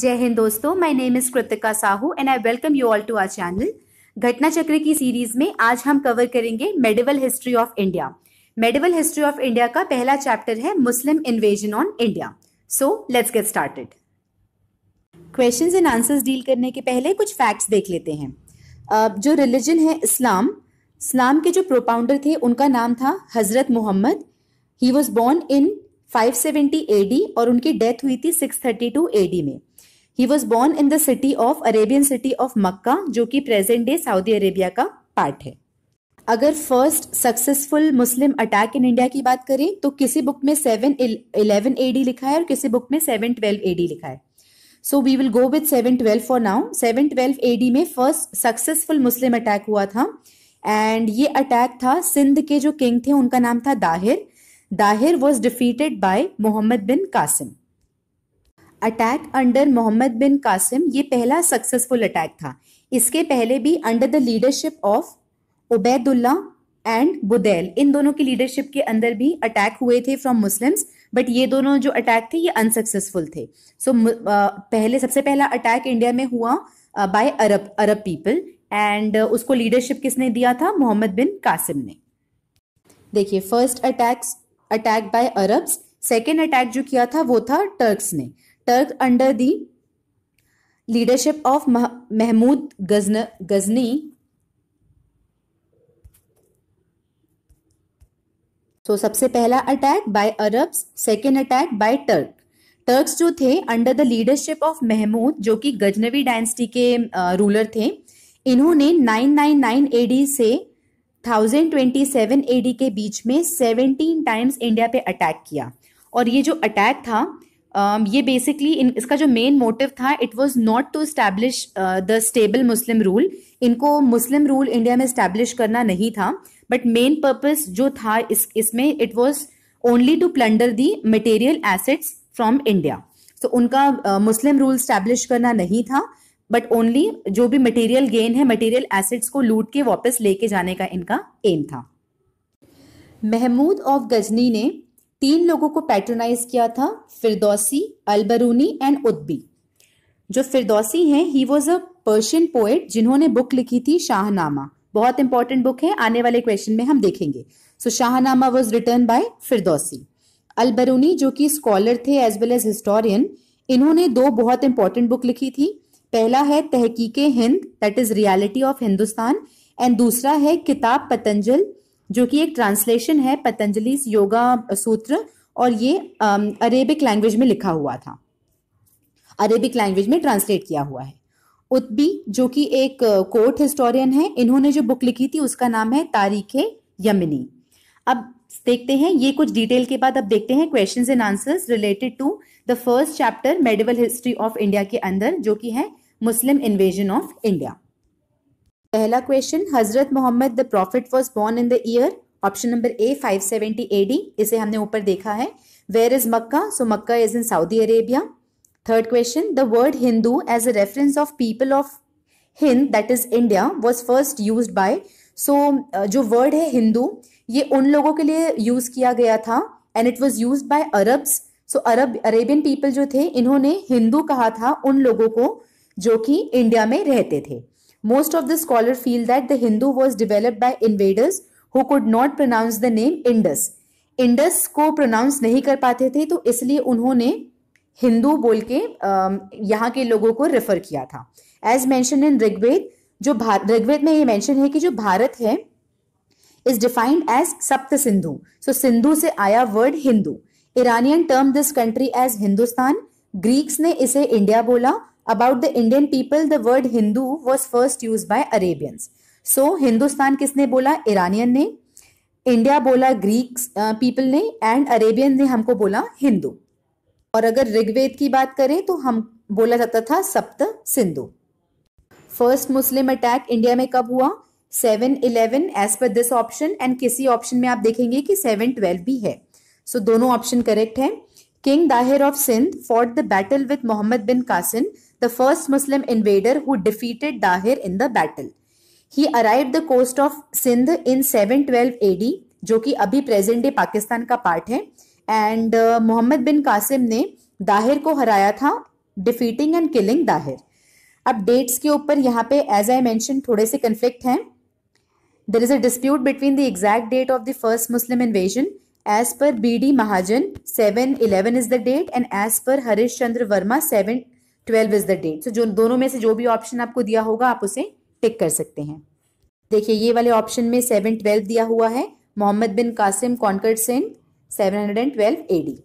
जय हिंद दोस्तों my name is Kritika Sahu and I welcome you all to our channel Ghatna Chakra की series में आज हम कवर करेंगे medieval history of India medieval history of India का पहला चैप्टर है Muslim invasion on India so let's get started questions and answers डील करने के पहले कुछ फैक्ट्स देख लेते हैं जो रिलीजन है इस्लाम इस्लाम के जो प्रोपाउंडर थे उनका नाम था Hazrat Muhammad he was born in 570 AD और उनकी डेथ हुई थी 632 डी में he was born in the city of Arabian city of Mecca जो कि प्रेजेंट डे सऊदी अरेबिया का पार्ट है अगर first successful Muslim attack in India की बात करें तो किसी बुक में सेवन इलेवन एडी लिखा है और किसी बुक में सेवन ट्वेल्व एडी लिखा है so we will go with seven twelve for now seven twelve AD में फर्स्ट सक्सेसफुल मुस्लिम अटैक हुआ था एंड ये अटैक था सिंध के जो किंग थे उनका नाम था Dahir Dahir was defeated by Muhammad bin Qasim. Attack under Muhammad bin Qasim ये पहला सक्सेसफुल अटैक था इसके पहले भी under the leadership of Ubaidullah and Budail इन दोनों की लीडरशिप के अंदर भी अटैक हुए थे फ्रॉम मुस्लिम्स बट ये दोनों जो अटैक थे ये अनसक्सेसफुल थे सो so, पहले सबसे पहला अटैक इंडिया में हुआ by Arab Arab people and उसको लीडरशिप किसने दिया था मोहम्मद बिन कासिम ने देखिए first attacks attack by Arabs second attack जो किया था वो था टर्क्स ने Turk under the leadership of Mahmud गजन गजनी तो सबसे पहला attack by Arabs second attack by Turk Turks जो थे under the leadership of Mahmud जो कि गजनवी डायनेस्टी के रूलर थे इन्होंने 999 एडी से 1027 एडी के बीच में 17 टाइम्स इंडिया पे अटैक किया और ये जो अटैक था ये बेसिकली इसका जो मेन मोटिव था it was not to establish the stable Muslim rule इनको मुस्लिम रूल इंडिया में स्टैब्लिश करना नहीं था बट मेन पर्पस जो था इस इसमें it was only to plunder the material assets from India तो उनका मुस्लिम रूल स्टैब्लिश करना नहीं था बट ओनली जो भी मटेरियल गेन है मटेरियल एसेट्स को लूट के वापस लेके जाने का इनका एम था महमूद ऑफ गजनी ने तीन लोगों को पैट्रोनाइज किया था फिरदौसी अलबरूनी एंड उद्बी जो फिरदौसी हैं he was a Persian poet जिन्होंने बुक लिखी थी शाहनामा बहुत इंपॉर्टेंट बुक है आने वाले क्वेश्चन में हम देखेंगे सो Shahnameh was written by Firdausi Alberuni जो कि स्कॉलर थे एज वेल एज हिस्टोरियन इन्होंने दो बहुत इंपॉर्टेंट बुक लिखी थी पहला है Tahqiq Hind that is reality of Hindustan and दूसरा है किताब पतंजल जो कि एक ट्रांसलेशन है पतंजलि योगा सूत्र और ये अरेबिक लैंग्वेज में लिखा हुआ था अरेबिक लैंग्वेज में ट्रांसलेट किया हुआ है उत्बी जो कि एक कोर्ट हिस्टोरियन है इन्होंने जो बुक लिखी थी उसका नाम है तारीख यमिनी अब देखते हैं ये कुछ डिटेल के बाद अब देखते हैं question and answers related to the first chapter medieval history of India के अंदर जो कि है मुस्लिम इन्वेजन ऑफ इंडिया पहला question Hazrat Muhammad the prophet was born in the year option number A 570 AD इसे हमने ऊपर देखा है where is Mecca so Mecca is in Saudi Arabia third question the word Hindu as a reference of people of Hind that is India was first use by so जो word है हिंदू ये उन लोगों के लिए यूज किया गया था and it was use by Arabs so Arab Arabian people जो थे इन्होंने हिंदू कहा था उन लोगों को जो कि इंडिया में रहते थे most of the scholar feel that the Hindu was developed by invaders who could not pronounce the name Indus Indus को प्रोनाउंस नहीं कर पाते थे तो इसलिए उन्होंने हिंदू बोल के यहाँ के लोगों को रेफर किया था एज मैंशन इन ऋग्वेद जो ऋग्वेद में ये मैंशन है कि जो भारत है इज डिफाइंड एज सप्त सिंधु सो सिंधु से आया word Hindu Iranian term this country as Hindustan Greeks ने इसे इंडिया बोला about the Indian people the word Hindu was first use by Arabians so Hindustan किसने बोला ईरानियन ने इंडिया बोला ग्रीक पीपल uh, ने एंड अरेबियन ने हमको बोला हिंदू और अगर ऋग्वेद की बात करें तो हम बोला जाता था Sapta Sindhu first Muslim attack India में कब हुआ seven eleven as per this option and किसी ऑप्शन में आप देखेंगे कि सेवन ट्वेल्व भी है सो so, दोनों ऑप्शन करेक्ट है king Dahir of Sindh for the battle with Muhammad bin Qasim Muslim invader who defeated Dahir in the battle he arrive the coast of Sindh in seven twelve A D जो कि अभी present day Pakistan का part है and Mohammad bin Qasim ने दाहिर को हराया था defeating and killing Dahir अब डेट्स के ऊपर यहाँ पे एज आई मैंशन थोड़े से कन्फ्लिक्ट हैं there is a dispute between the exact date of the first Muslim invasion as per B D Mahajan seven eleven is the date and as per Harish Chandra Verma seven twelve is the date so जो दोनों में से जो भी option आपको दिया होगा आप उसे टिक कर सकते हैं देखिए ये वाले ऑप्शन में सेवन ट्वेल्व दिया हुआ है Muhammad bin Qasim conquered Sindh seven hundred and twelve A D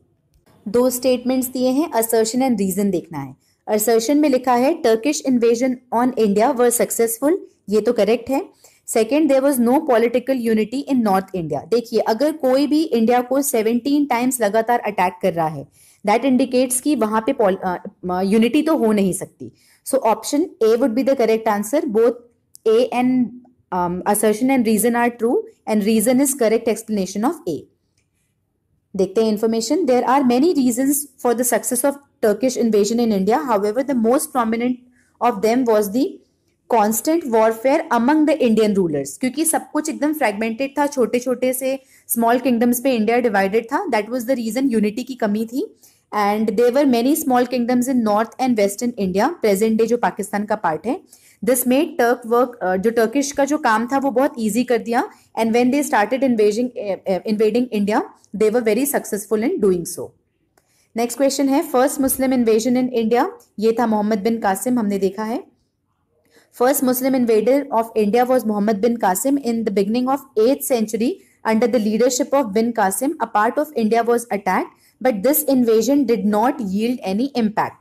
दो स्टेटमेंट्स दिए हैं असर्शन एंड रीजन देखना है असर्शन में लिखा है Turkish invasion on India were successful ये तो करेक्ट है second there was no political unity in North India देखिए अगर कोई भी इंडिया को सेवनटीन टाइम्स लगातार अटैक कर रहा है दैट इंडिकेट्स कि वहां पे यूनिटी तो हो नहीं सकती so option A would be the correct answer both A and assertion and reason are true and reason is correct explanation of A देखते हैं information there are many reason for the success of Turkish invasion in India however the most prominent of them was the constant warfare among the Indian rulers क्योंकि सब कुछ एकदम fragmented था छोटे छोटे से स्मॉल किंगडम्स पे India divided था that was the reason unity की कमी थी and there were many small kingdoms in North and Western India present day जो पाकिस्तान का पार्ट है दिस मेड टर्क वर्क जो टर्किश का जो काम था वो बहुत ईजी कर दिया and when they started invading invading India they were very successful in doing so next question है first Muslim invasion in India ये था मोहम्मद बिन कासिम हमने देखा है first Muslim invader of India was Muhammad bin Qasim in the beginning of eighth century under the leadership of bin Qasim a part of India was attack but this invasion did not yield any impact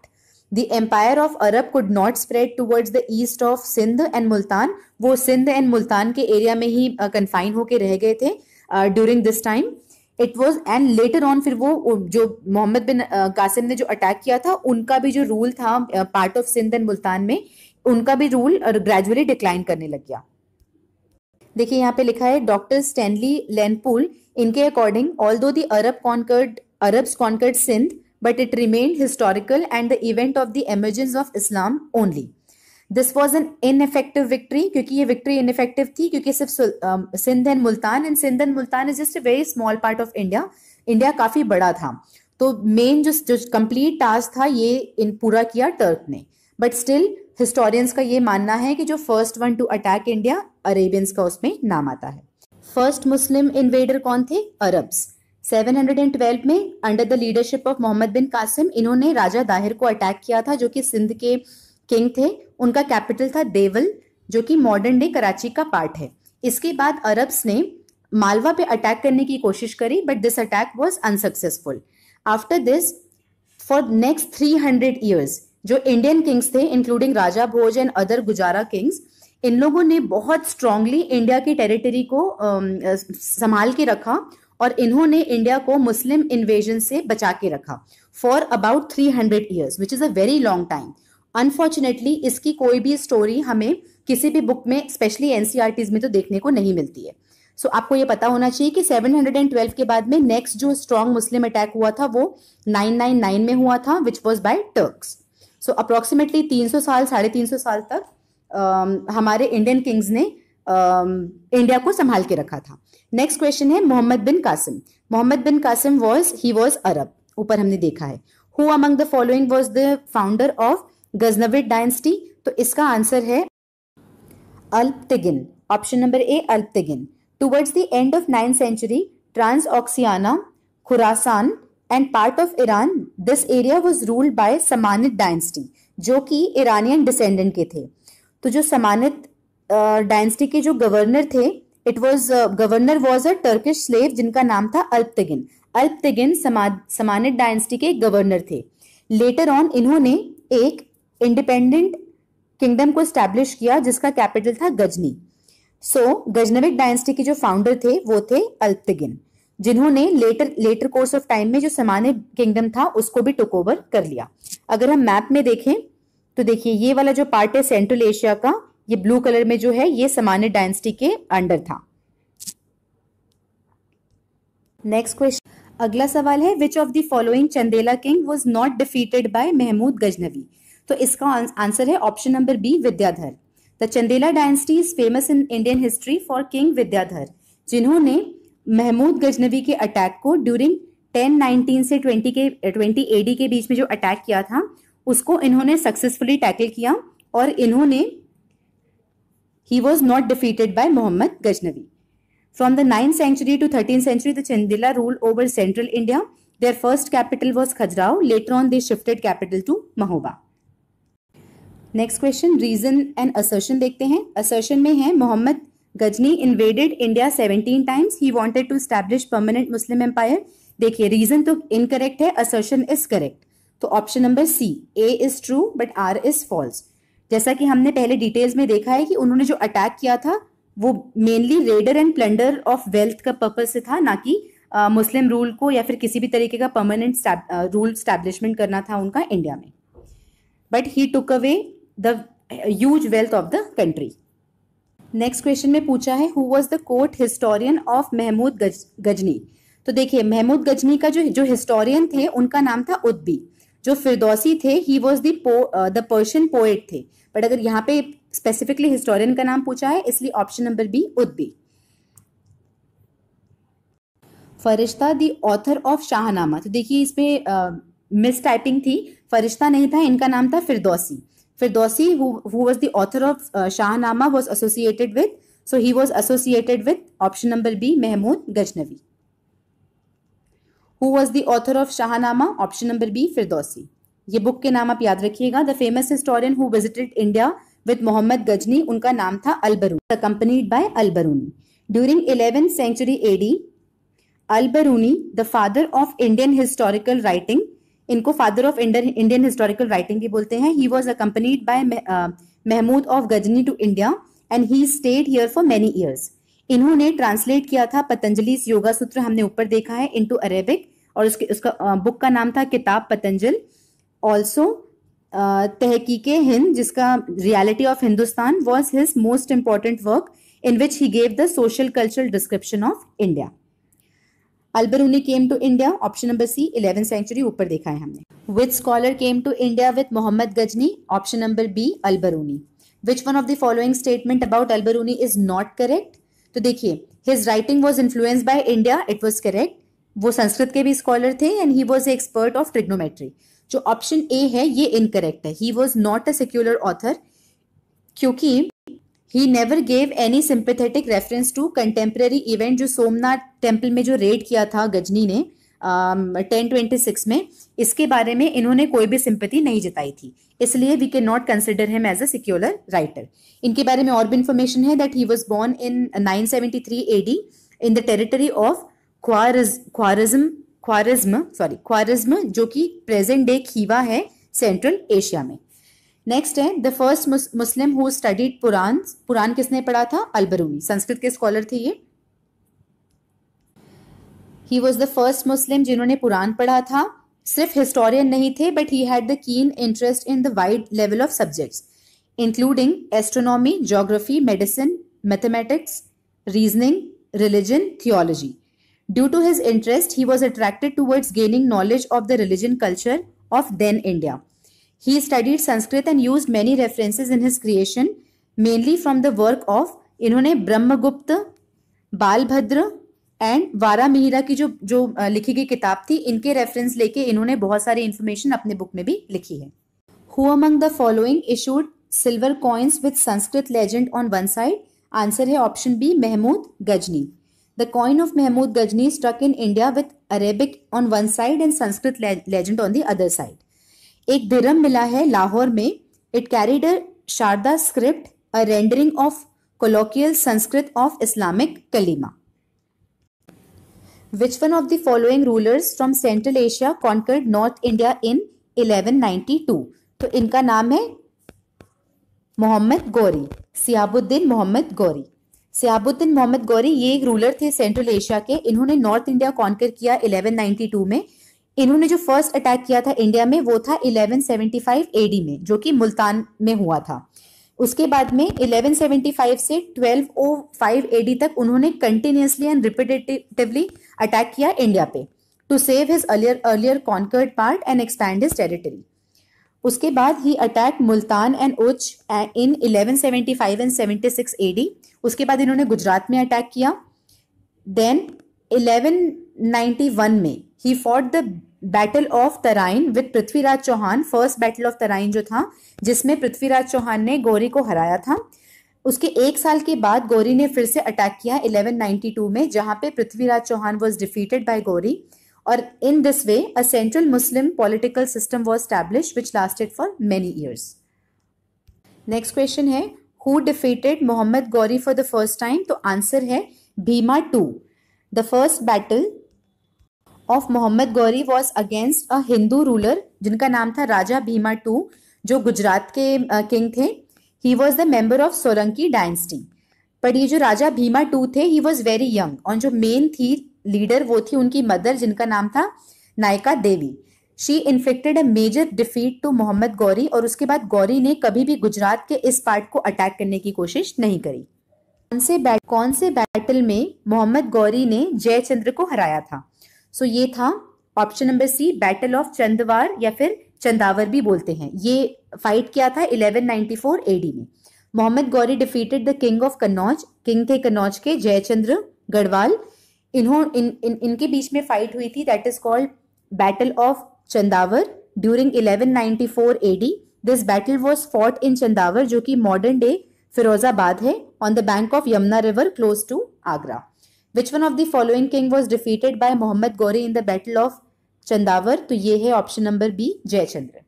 The empire of Arab could not spread towards the east of Sindh and Multan. वो Sindh and Multan के area में ही confine uh, होके रह गए थे during this time it was and later on फिर वो जो मोहम्मद बिन कासिम ने जो अटैक किया था उनका भी जो रूल था part of Sindh and Multan में उनका भी रूल ग्रेजुअली डिक्लाइन करने लग गया देखिए यहाँ पे लिखा है डॉक्टर स्टैनली लेनपुल इनके according although the Arab conquered Arab conquered Sindh but it remain historical and the event of the emergence of Islam only this was an ineffective victory क्योंकि ये विक्ट्री इनफेक्टिव थी क्योंकि सिर्फ Sindh and Multan and Sindh and Multan is just a very small part of India India काफी बड़ा था तो main जो कंप्लीट टास्क था ये इन पूरा किया टर्क ने बट स्टिल हिस्टोरियंस का ये मानना है कि जो first one to attack India Arabians का उसमें नाम आता है फर्स्ट मुस्लिम इन्वेडर कौन थे अरब्स 712 में under the leadership of Muhammad bin Qasim इन्होंने राजा दाहिर को अटैक किया था जो कि सिंध के किंग थे उनका कैपिटल था देवल जो कि मॉडर्न डे कराची का पार्ट है इसके बाद अरब्स ने मालवा पे अटैक करने की कोशिश करी but this attack was unsuccessful after this for next three hundred years जो इंडियन किंग्स थे including Raja Bhoj and other Gurjara kings इन लोगों ने बहुत स्ट्रांगली इंडिया की टेरिटरी को um, संभाल के रखा और इन्होंने इंडिया को मुस्लिम इन्वेजन से बचा के रखा for about three hundred years which is a very long time unfortunately इसकी कोई भी स्टोरी हमें किसी भी बुक में स्पेशली एनसीआरटीज e में तो देखने को नहीं मिलती है सो so, आपको ये पता होना चाहिए कि 712 के बाद में नेक्स्ट जो स्ट्रॉन्ग मुस्लिम अटैक हुआ था वो 999 में हुआ था which was by Turks so approximately सौ साल साढ़े तीन सौ साल तक आ, हमारे इंडियन किंग्स ने इंडिया को संभाल के रखा था नेक्स्ट क्वेश्चन है Muhammad bin Qasim Muhammad bin Qasim was he was Arab ऊपर हमने देखा है who among the following was the founder of Ghaznavid dynasty तो इसका आंसर है Alptigin option number A Tigin towards the end of ninth century Transoxiana Khurasan and part of Iran this area was ruled by Samanid dynasty जो कि Iranian descendant के थे तो जो समानित dynasty के जो गवर्नर थे it was governor was a Turkish slave जिनका नाम था अल्पतिगिन अल्पतगिन समा समानित डायनेस्टी के गवर्नर थे लेटर ऑन इन्होंने एक इंडिपेंडेंट किंगडम को स्टैब्लिश किया जिसका कैपिटल था गजनी सो गजनविक डायनेस्टी के जो फाउंडर थे वो थे अल्पतगिन जिन्होंने later later course of time में जो सामान्य किंगडम था उसको भी टुक ओवर कर लिया अगर हम मैप में देखें तो देखिए ये वाला जो पार्ट है सेंट्रल एशिया का ये ब्लू कलर में जो है ये सामान्य डायनेस्टी के अंडर था नेक्स्ट क्वेश्चन अगला सवाल है which of the following Chandela king was not defeated by Mahmud Ghaznavi तो इसका आंसर है option number B Vidyadhar the Chandela dynasty is famous in Indian history for king Vidyadhar जिन्होंने महमूद गजनवी के अटैक को ड्यूरिंग 1019 से 20 के 20 एडी के बीच में जो अटैक किया था उसको इन्होंने सक्सेसफुली टैकल किया और इन्होंने he was not defeated by Muhammad Ghaznavi from the ninth century to thirteen century the Chandela rule over central India their first capital was Khajuraho later on they shifted capital to Mahoba next question reason and assertion देखते हैं assertion में है Muhammad Ghazni invaded India seventeen times he wanted to establish permanent Muslim empire देखिए reason तो incorrect है assertion is correct तो option number C A is true but R is false जैसा कि हमने पहले डिटेल्स में देखा है कि उन्होंने जो अटैक किया था वो mainly raider and plunder of wealth का पर्पज से था ना कि मुस्लिम रूल को या फिर किसी भी तरीके का परमानेंट रूल स्टैब्लिशमेंट करना था उनका इंडिया में but he took away the huge wealth of the country next question में पूछा है who was the court historian of Mahmud गज, गजनी तो देखिए महमूद गजनी का जो जो हिस्टोरियन थे उनका नाम था उद्बी जो फिरदौसी थे he was the Persian poet थे बट अगर यहाँ पे स्पेसिफिकली हिस्टोरियन का नाम पूछा है इसलिए ऑप्शन नंबर बी उद्बी फरिश्ता दी ऑथर ऑफ शाहनामा तो देखिए इसमें मिस uh, टाइपिंग थी फरिश्ता नहीं था इनका नाम था Firdausi Firdausi was the author of Shahnameh was associated with so he was associated with option number B Mahmud Ghaznavi who was the author of Shahnameh option number B Firdausi ये book के नाम आप याद रखिएगा the famous historian who visited India with Muhammad Ghazni उनका नाम था Alberuni accompanied by Alberuni during eleven century AD Alberuni the father of Indian historical writing इनको father of Indian historical writing भी बोलते हैं he was accompanied by Mahmud of Ghazni to India and he stayed here for many years इन्होंने translate किया था पतंजलि योगा सूत्र हमने ऊपर देखा है इन टू अरेबिक और उसके उसका बुक uh, का नाम था किताब पतंजल ऑल्सो तहकीक हिंद जिसका reality of Hindustan was his most important work in which he gave the social cultural description of India Alberuni came to India option number C eleven century ऊपर देखा है हमने which scholar came to India with Muhammad Ghazni option number B Alberuni which one of the following statement about Alberuni is not correct तो देखिए his writing was influence by India it was correct वो संस्कृत के भी scholar थे and he was expert of trigonometry जो option A है ये incorrect है he was not a secular author क्योंकि he never gave any sympathetic reference to contemporary event जो सोमनाथ टेम्पल में जो रेड किया था गजनी ने टेन ट्वेंटी सिक्स में इसके बारे में इन्होंने कोई भी सिंपति नहीं जताई थी इसलिए we can not consider him as a secular writer इनके बारे में और भी इन्फॉर्मेशन है that he was born in nine seventy A AD in the territory of Khwarizm Khwarizm sorry Khwarizm जो कि प्रेजेंट डे खीवा है सेंट्रल एशिया में नेक्स्ट है the first Muslim who studied Puran Puran किसने पढ़ा था अलबरूनी संस्कृत के स्कॉलर थे ये he was the first Muslim जिन्होंने पुरान पढ़ा था सिर्फ हिस्टोरियन नहीं थे but he had the keen interest in the wide level of subjects including astronomy geography medicine mathematics reasoning religion theology due to his interest he was attracted towards gaining knowledge of the religion culture of then India He studied Sanskrit and used many references in his creation, mainly from the work of इन्होंने Brahmagupta Balabhadra and वारा मिहिरा की जो जो लिखी गई किताब थी इनके रेफरेंस लेके इन्होंने बहुत सारी इन्फॉर्मेशन अपने बुक में भी लिखी है who among the following issued silver coins with Sanskrit legend on one side answer है option B Mahmud Ghazni the coin of Mahmud Ghazni struck in India with Arabic on one side and Sanskrit legend on the other side एक dirham मिला है लाहौर में it carried a Sharada script a rendering of colloquial Sanskrit of Islamic kalima which one of the following rulers from central Asia conquered north India in 1192? तो इनका नाम है मोहम्मद गौरी सियाबुद्दीन मोहम्मद गौरी सियाबुद्दीन मोहम्मद गौरी ये एक रूलर थे सेंट्रल एशिया के इन्होंने नॉर्थ इंडिया कॉन्कर किया 1192 में इन्होंने जो फर्स्ट अटैक किया था इंडिया में वो था 1175 एडी में जो कि मुल्तान में हुआ था उसके बाद में 1175 से 1205 एडी तक उन्होंने कंटिन्यूसली एंड रिपीटेटिवली अटैक किया इंडिया पे to save his earlier earlier conquered part and expand his territory उसके बाद ही अटैक मुल्तान एंड उच इन 1175 एंड 76 एडी उसके बाद इन्होंने गुजरात में अटैक किया देन 1191 में he fought the battle of Tarain with Prithviraj Chauhan first battle of Tarain जो था जिसमें पृथ्वीराज चौहान ने गौरी को हराया था उसके एक साल के बाद गौरी ने फिर से अटैक किया 1192 में जहां पे Prithviraj Chauhan was defeated by Ghori और in this way a central Muslim political system was establish which lasted for many years next question है who defeated Muhammad Ghori for the first time तो आंसर है Bhima two the first battle of Muhammad Ghori was against a Hindu ruler जिनका नाम था राजा Bhima to जो गुजरात के king थे he was the member of Solanki dynasty पर ये जो राजा भीमा टू थे ही वॉज वेरी यंग और जो मेन थी लीडर वो थी उनकी मदर जिनका नाम था Nayaka Devi she infected a major defeat to Muhammad Ghori और उसके बाद गौरी ने कभी भी गुजरात के इस पार्ट को अटैक करने की कोशिश नहीं करी कौन से बैट कौन से बैटल में मोहम्मद गौरी ने जयचंद्र को हराया था सो ये था option number C battle of Chandwar या फिर चंदावर भी बोलते हैं ये फाइट किया था 1194 एडी में Muhammad Ghori defeated the king of Kannauj king थे कन्नौज के जयचंद्र गढ़वाल इन्हों इन, इन इनके बीच में फाइट हुई थी that is called battle of Chandawar during 1194 AD this battle was fought in Chandawar जो कि मॉडर्न डे फिरोजाबाद है on the bank of Yamuna river close to Agra which one of the following king was defeated by Muhammad Ghori in the battle of Chandawar तो ये है option number B Jaichandra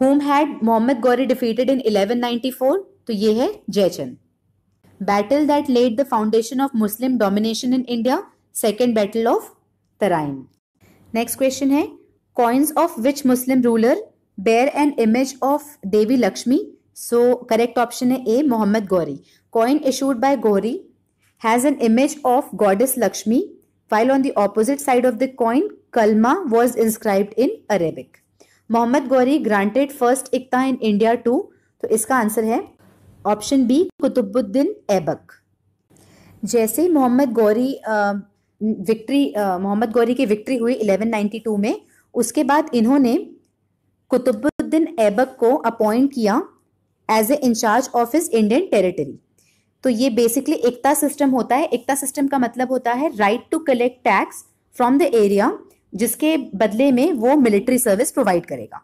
whom had Muhammad Ghori defeated in 1194 तो ये है Jaichand battle that led the foundation of Muslim domination in India second battle of Tarain next question है coins of which Muslim ruler bear an image of Devi Lakshmi so correct option है A Muhammad Ghori coin issued by Ghori has an image of goddess Lakshmi, while on the opposite side of the coin, Kalma was inscribed in Arabic. Muhammad Ghori granted first iqta in India to तो इसका answer है option B Qutbuddin Aibak जैसे ही Muhammad Ghori victory Muhammad Ghori की victory हुई 1192 में उसके बाद इन्होंने कुतुबुद्दीन ऐबक को अपॉइंट किया as a in charge of his Indian territory तो ये बेसिकली एकता सिस्टम होता है एकता सिस्टम का मतलब होता है right to collect tax from the area जिसके बदले में वो मिलिट्री सर्विस प्रोवाइड करेगा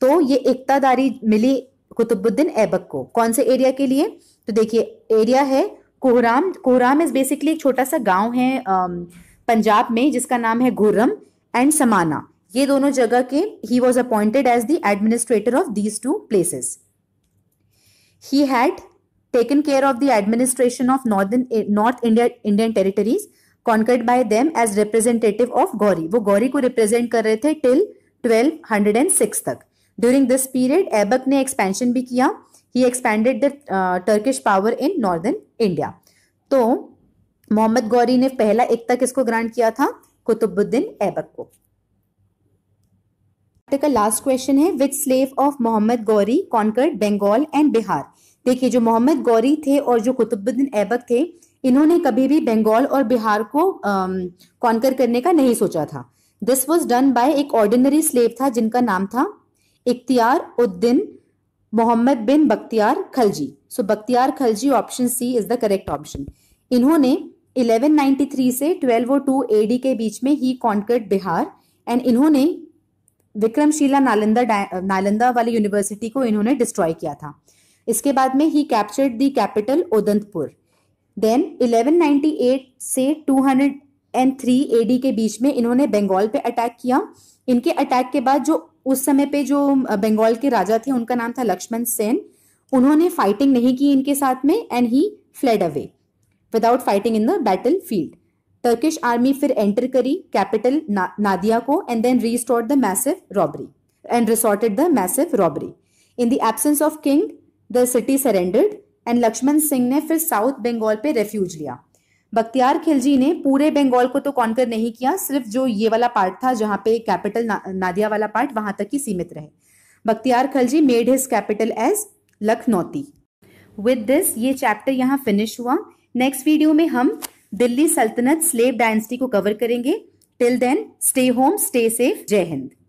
तो ये एकतादारी मिली कुतुबुद्दीन ऐबक को कौन से एरिया के लिए तो देखिए एरिया है कोहराम कोहराम इज बेसिकली एक छोटा सा गांव है पंजाब में जिसका नाम है घुर्रम एंड समाना ये दोनों जगह के he was appointed as the administrator of these two places he had taken care of the administration of northern north india indian territories conquered by them as representative of gauri wo gauri ko represent kar rahe the till 1206 tak during this period abak ne expansion bhi kiya he expanded the uh, turkish power in northern india to gauri ne pehla पहला एकता किसको grant किया था कुतुबुद्दीन ऐबक को का last question है which slave of Muhammad Ghori conquered Bengal and Bihar देखिए जो मोहम्मद गौरी थे और जो कुतुबुद्दीन ऐबक थे इन्होंने कभी भी बंगाल और बिहार को कॉन्कर करने का नहीं सोचा था दिस वॉज डन बाय एक ऑर्डिनरी स्लेव था जिनका नाम था Ikhtiyar uddin Muhammad bin Bakhtiyar Khalji so Bakhtiyar Khalji option C is the correct option इन्होंने 1193 से 1202 एडी के बीच में ही कॉन्कर्ड बिहार एंड इन्होंने विक्रमशिला नालंदा नालंदा वाली यूनिवर्सिटी को इन्होंने डिस्ट्रॉय किया था इसके बाद में he captured the capital Udantapur then 1198 से 203 एडी के बीच में इन्होंने बंगाल पे अटैक किया इनके अटैक के बाद जो उस समय पे जो बंगाल के राजा थे उनका नाम था लक्ष्मण सेन उन्होंने फाइटिंग नहीं की इनके साथ में एंड ही fled away without fighting in the battle field Turkish army फिर एंटर करी कैपिटल ना, नादिया को and then restore the massive robbery and resorted the massive robbery in the absence of king the city surrendered and Lakshman Singh ने फिर south Bengal पे refuge लिया बख्तियार खिलजी ने पूरे बंगाल को तो कॉन्कर नहीं किया सिर्फ जो ये वाला पार्ट था जहाँ पे कैपिटल ना, नादिया वाला पार्ट वहां तक ही सीमित रहे Bakhtiyar Khilji made his capital as Lakhnauti with this ये चैप्टर यहाँ फिनिश हुआ नेक्स्ट वीडियो में हम दिल्ली सल्तनत स्लेब डायनेस्टी को कवर करेंगे till then stay home stay safe Jai Hind